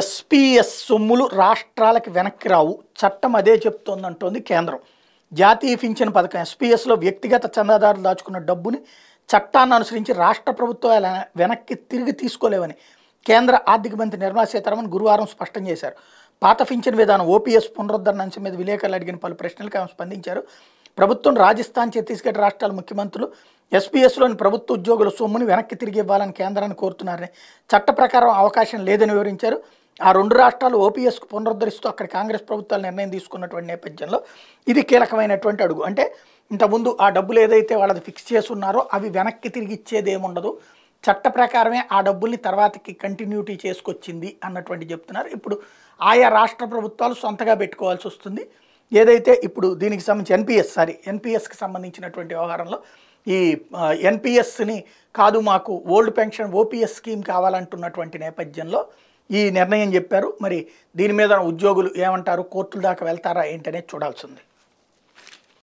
SPS సొమ్ములు రాష్ట్రాలకు వెనక్కి రావు చట్టం అదే చెప్తోందంటోంది కేంద్రం జాతీయ పింఛన్ పథకం ఎస్పీఎస్లో వ్యక్తిగత చందాదారులు దాచుకున్న డబ్బుని చట్టాన్ని అనుసరించి రాష్ట్ర ప్రభుత్వాలు వెనక్కి తిరిగి తీసుకోలేవని కేంద్ర ఆర్థిక మంత్రి నిర్మలా సీతారామన్ గురువారం స్పష్టం చేశారు పాత పింఛన్ విధానం ఓపీఎస్ పునరుద్ధరణ అంశం మీద విలేకరులు అడిగిన పలు ప్రశ్నలకు ఆమె స్పందించారు ప్రభుత్వం రాజస్థాన్ ఛత్తీస్గఢ్ రాష్ట్రాల ముఖ్యమంత్రులు ఎస్పీఎస్లోని ప్రభుత్వ ఉద్యోగుల సొమ్ముని వెనక్కి తిరిగి ఇవ్వాలని కేంద్రాన్ని కోరుతున్నారని చట్ట ప్రకారం అవకాశం లేదని వివరించారు ఆ రెండు రాష్ట్రాలు ఓపీఎస్కు పునరుద్ధరిస్తూ అక్కడ కాంగ్రెస్ ప్రభుత్వాలు నిర్ణయం తీసుకున్నటువంటి నేపథ్యంలో ఇది కీలకమైనటువంటి అడుగు అంటే ఇంతకుముందు ఆ డబ్బులు ఏదైతే వాళ్ళది ఫిక్స్ చేసి ఉన్నారో అవి వెనక్కి తిరిగి ఇచ్చేది ఏముండదు చట్ట ప్రకారమే ఆ డబ్బుల్ని తర్వాతకి కంటిన్యూటీ చేసుకొచ్చింది అన్నటువంటి చెప్తున్నారు ఇప్పుడు ఆయా రాష్ట్ర ప్రభుత్వాలు సొంతగా పెట్టుకోవాల్సి వస్తుంది ఏదైతే ఇప్పుడు దీనికి సంబంధించి ఎన్పిఎస్ సారీ ఎన్పిఎస్కి సంబంధించినటువంటి వ్యవహారంలో ఈ ఎన్పిఎస్ని కాదు మాకు ఓల్డ్ పెన్షన్ ఓపీఎస్ స్కీమ్ కావాలంటున్నటువంటి నేపథ్యంలో ఈ నిర్ణయం చెప్పారు మరి దీని మీద ఉద్యోగులు ఏమంటారు కోర్టుల దాకా వెళ్తారా ఏంటనేది చూడాల్సింది